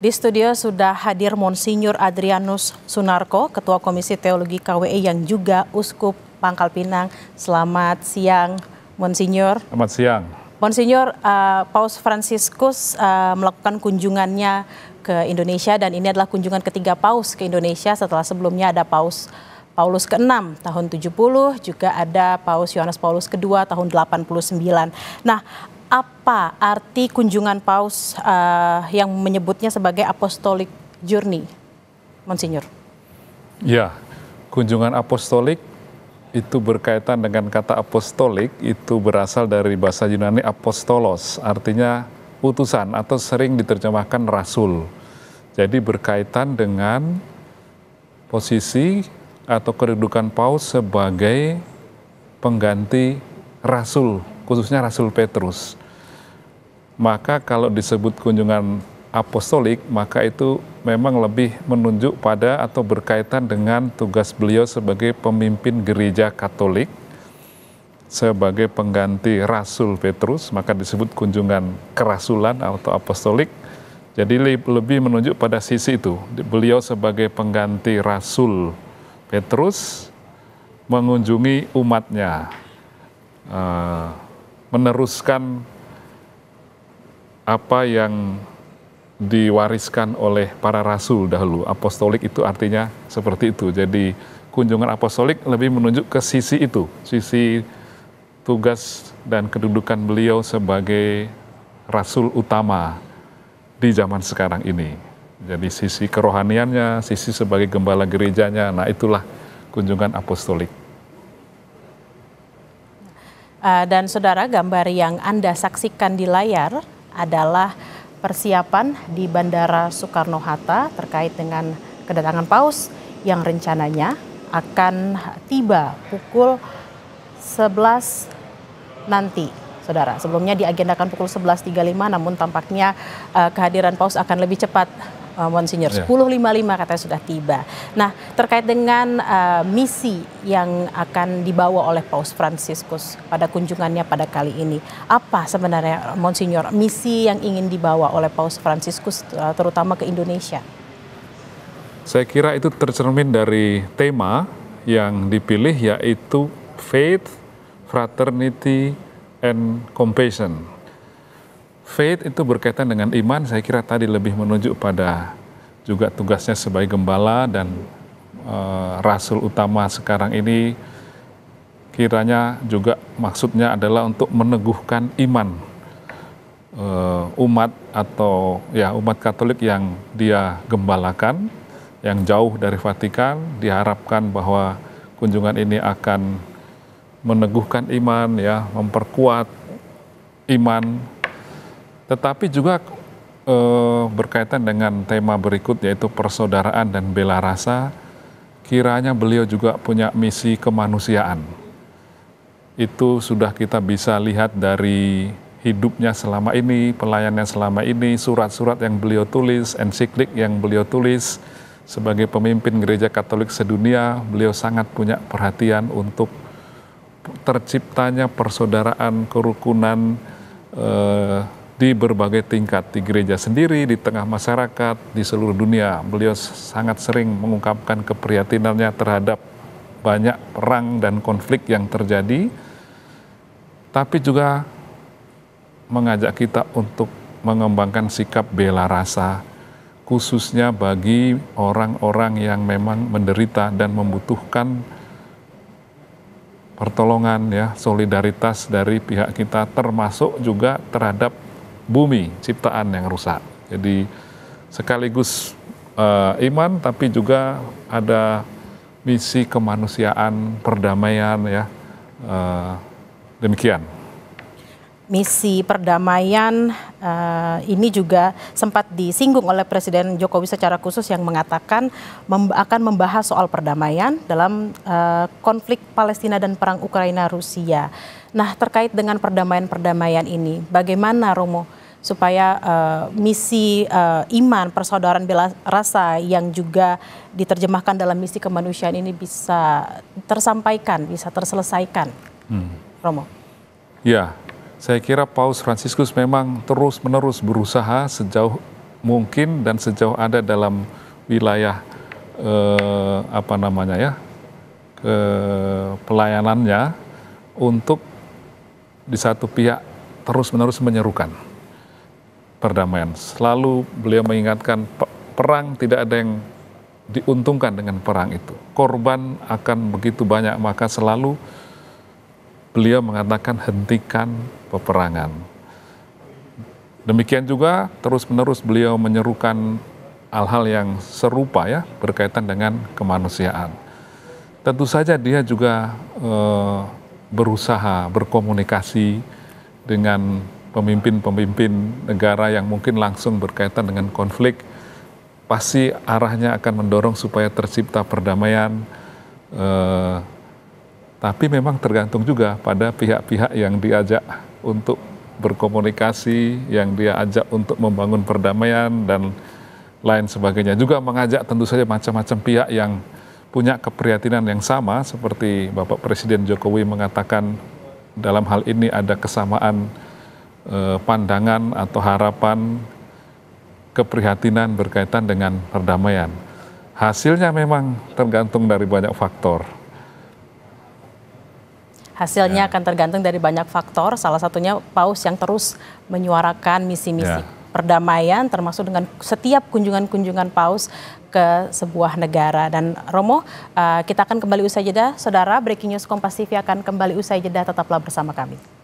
Di studio sudah hadir Monsinyur Adrianus Sunarko, Ketua Komisi Teologi KWE yang juga Uskup Pangkal Pinang. Selamat siang, Monsinyur. Selamat siang. Monsinyur, uh, Paus Franciscus uh, melakukan kunjungannya ke Indonesia dan ini adalah kunjungan ketiga Paus ke Indonesia setelah sebelumnya ada Paus Paulus ke-6 tahun 70, juga ada Paus Yohanes Paulus ke-2 tahun 89. Nah, apa arti kunjungan paus uh, yang menyebutnya sebagai apostolik journey, Monsinyur? Ya, kunjungan apostolik itu berkaitan dengan kata apostolik itu berasal dari bahasa Yunani apostolos, artinya utusan atau sering diterjemahkan rasul. Jadi berkaitan dengan posisi atau kedudukan paus sebagai pengganti rasul, khususnya rasul Petrus maka kalau disebut kunjungan apostolik, maka itu memang lebih menunjuk pada atau berkaitan dengan tugas beliau sebagai pemimpin gereja Katolik sebagai pengganti Rasul Petrus, maka disebut kunjungan kerasulan atau apostolik. Jadi lebih menunjuk pada sisi itu. Beliau sebagai pengganti Rasul Petrus mengunjungi umatnya, eh, meneruskan apa yang diwariskan oleh para rasul dahulu. Apostolik itu artinya seperti itu. Jadi kunjungan apostolik lebih menunjuk ke sisi itu, sisi tugas dan kedudukan beliau sebagai rasul utama di zaman sekarang ini. Jadi sisi kerohaniannya, sisi sebagai gembala gerejanya, nah itulah kunjungan apostolik. Uh, dan saudara, gambar yang Anda saksikan di layar adalah persiapan di Bandara Soekarno-Hatta terkait dengan kedatangan paus yang rencananya akan tiba pukul 11 nanti. Saudara, sebelumnya diagendakan pukul 11.35 namun tampaknya uh, kehadiran paus akan lebih cepat uh, Monsinyur. Yeah. 10.55 katanya sudah tiba. Nah, terkait dengan uh, misi yang akan dibawa oleh Paus Franciscus pada kunjungannya pada kali ini, apa sebenarnya Monsinyur misi yang ingin dibawa oleh Paus Franciscus uh, terutama ke Indonesia? Saya kira itu tercermin dari tema yang dipilih yaitu faith, fraternity, and compassion faith itu berkaitan dengan iman, saya kira tadi lebih menunjuk pada juga tugasnya sebagai gembala dan e, rasul utama sekarang ini kiranya juga maksudnya adalah untuk meneguhkan iman e, umat atau ya umat Katolik yang dia gembalakan yang jauh dari Vatikan diharapkan bahwa kunjungan ini akan meneguhkan iman ya memperkuat iman tetapi juga eh, berkaitan dengan tema berikut yaitu persaudaraan dan bela rasa, kiranya beliau juga punya misi kemanusiaan. Itu sudah kita bisa lihat dari hidupnya selama ini, pelayanannya selama ini, surat-surat yang beliau tulis, ensiklik yang beliau tulis, sebagai pemimpin gereja Katolik sedunia, beliau sangat punya perhatian untuk terciptanya persaudaraan, kerukunan, eh, di berbagai tingkat, di gereja sendiri, di tengah masyarakat, di seluruh dunia. Beliau sangat sering mengungkapkan keprihatinannya terhadap banyak perang dan konflik yang terjadi, tapi juga mengajak kita untuk mengembangkan sikap bela rasa, khususnya bagi orang-orang yang memang menderita dan membutuhkan pertolongan ya solidaritas dari pihak kita termasuk juga terhadap bumi ciptaan yang rusak. Jadi sekaligus uh, iman tapi juga ada misi kemanusiaan, perdamaian ya. Uh, demikian. Misi perdamaian uh, ini juga sempat disinggung oleh Presiden Jokowi secara khusus yang mengatakan mem akan membahas soal perdamaian dalam uh, konflik Palestina dan perang Ukraina Rusia. Nah, terkait dengan perdamaian-perdamaian ini, bagaimana Romo supaya uh, misi uh, iman persaudaraan bela rasa yang juga diterjemahkan dalam misi kemanusiaan ini bisa tersampaikan, bisa terselesaikan. Hmm. Romo. Ya, saya kira Paus Fransiskus memang terus-menerus berusaha sejauh mungkin dan sejauh ada dalam wilayah eh, apa namanya ya ke pelayanannya untuk di satu pihak terus-menerus menyerukan perdamaian. Selalu beliau mengingatkan perang tidak ada yang diuntungkan dengan perang itu. Korban akan begitu banyak, maka selalu beliau mengatakan hentikan peperangan. Demikian juga terus-menerus beliau menyerukan hal-hal yang serupa ya berkaitan dengan kemanusiaan. Tentu saja dia juga e, berusaha berkomunikasi dengan pemimpin-pemimpin negara yang mungkin langsung berkaitan dengan konflik, pasti arahnya akan mendorong supaya tercipta perdamaian. Eh, tapi memang tergantung juga pada pihak-pihak yang diajak untuk berkomunikasi, yang dia ajak untuk membangun perdamaian dan lain sebagainya. Juga mengajak tentu saja macam-macam pihak yang punya keprihatinan yang sama seperti Bapak Presiden Jokowi mengatakan dalam hal ini ada kesamaan Eh, pandangan atau harapan keprihatinan berkaitan dengan perdamaian. Hasilnya memang tergantung dari banyak faktor. Hasilnya ya. akan tergantung dari banyak faktor, salah satunya Paus yang terus menyuarakan misi-misi ya. perdamaian termasuk dengan setiap kunjungan-kunjungan Paus ke sebuah negara. Dan Romo, uh, kita akan kembali usai jeda. Saudara, Breaking News Kompas TV akan kembali usai jeda. Tetaplah bersama kami.